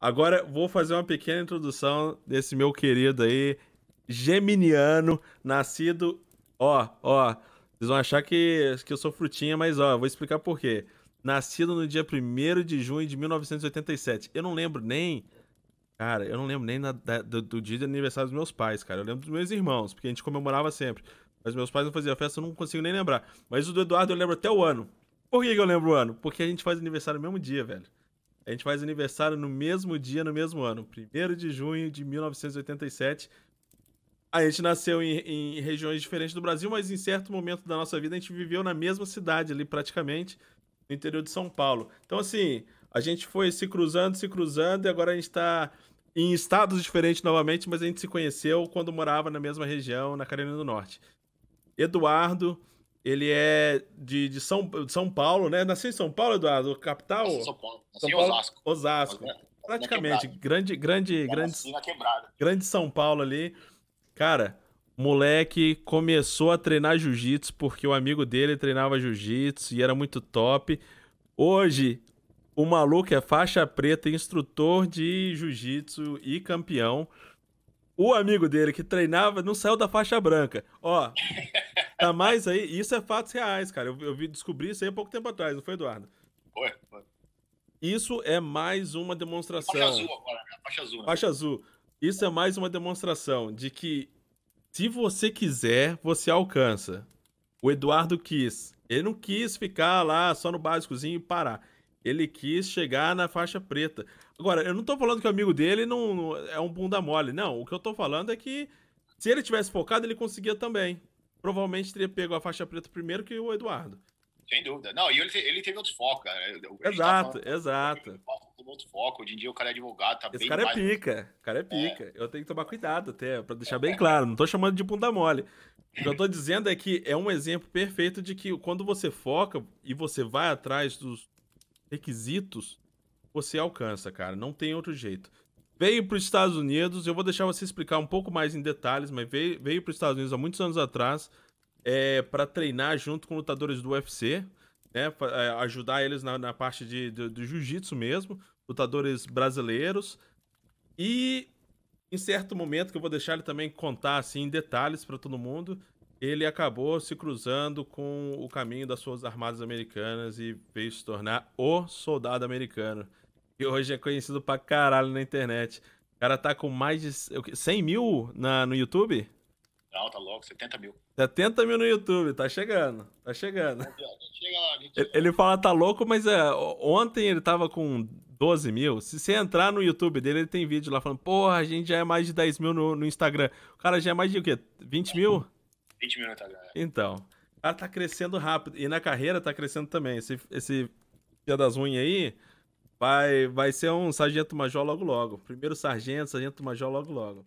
Agora vou fazer uma pequena introdução desse meu querido aí, geminiano, nascido. Ó, ó, vocês vão achar que, que eu sou frutinha, mas ó, vou explicar por quê. Nascido no dia 1 de junho de 1987. Eu não lembro nem. Cara, eu não lembro nem na, da, do, do, dia de aniversário dos meus pais, cara. Eu lembro dos meus irmãos, porque a gente comemorava sempre. Mas meus pais não faziam festa, eu não consigo nem lembrar. Mas o do Eduardo eu lembro até o ano. Por que, que eu lembro o ano? Porque a gente faz aniversário no mesmo dia, velho. A gente faz aniversário no mesmo dia, no mesmo ano. 1 de junho de 1987. A gente nasceu em, em, regiões diferentes do Brasil, mas em certo momento da nossa vida a gente viveu na mesma cidade ali, praticamente, no interior de São Paulo. Então, assim, a gente foi se cruzando, se cruzando, e agora a gente está em estados diferentes novamente, mas a gente se conheceu quando morava na mesma região, na Carolina do Norte. Eduardo, ele é de, de, São, de São Paulo, né? Nasceu em São Paulo, Eduardo? Capital? São Paulo. São Paulo, Osasco. Osasco. É, Praticamente. Grande, grande, grande. Grande São Paulo ali. Cara, moleque começou a treinar jiu-jitsu porque o amigo dele treinava jiu-jitsu e era muito top. Hoje, o maluco é faixa preta, instrutor de jiu-jitsu e campeão. O amigo dele que treinava não saiu da faixa branca. Ó. Tá ah, mais aí. Isso é fatos reais, cara. Eu, eu vi, descobri isso aí há pouco tempo atrás, não foi, Eduardo? Foi, Isso é mais uma demonstração. Faixa azul agora, né? faixa azul. Né? Faixa azul. Isso é mais uma demonstração de que se você quiser, você alcança. O Eduardo quis. Ele não quis ficar lá só no básicozinho e parar. Ele quis chegar na faixa preta. Agora, eu não tô falando que o amigo dele não, não é um bunda mole. Não, o que eu tô falando é que se ele tivesse focado, ele conseguia também provavelmente teria pego a faixa preta primeiro que o Eduardo. Sem dúvida. Não, e ele, ele teve outro foco, cara. Tá exato, falando, exato. Teve outro foco. Hoje em dia o cara é advogado, tá Esse bem cara é pica, o cara é, é pica. Eu tenho que tomar cuidado até, pra deixar é. bem claro. Não tô chamando de bunda mole. O que eu tô dizendo é que é um exemplo perfeito de que quando você foca e você vai atrás dos requisitos, você alcança, cara. Não tem outro jeito veio para os Estados Unidos, eu vou deixar você explicar um pouco mais em detalhes, mas veio, veio para os Estados Unidos há muitos anos atrás é, para treinar junto com lutadores do UFC, né, pra, é, ajudar eles na, na parte de, de do jiu-jitsu mesmo, lutadores brasileiros. E em certo momento, que eu vou deixar ele também contar assim, em detalhes para todo mundo, ele acabou se cruzando com o caminho das suas Armadas Americanas e veio se tornar o soldado americano e hoje é conhecido pra caralho na internet. O cara tá com mais de 100 mil na, no YouTube? Não, tá louco, 70 mil. 70 mil no YouTube, tá chegando, tá chegando. Ele fala tá louco, mas é, ontem ele tava com 12 mil. Se você entrar no YouTube dele, ele tem vídeo lá falando, porra, a gente já é mais de 10 mil no, no Instagram. O cara já é mais de o quê? 20 mil? 20 mil no Instagram. É. Então, o cara tá crescendo rápido. E na carreira tá crescendo também. Esse, esse dia das unhas aí, Vai, vai ser um sargento major logo logo. Primeiro sargento, sargento major logo logo.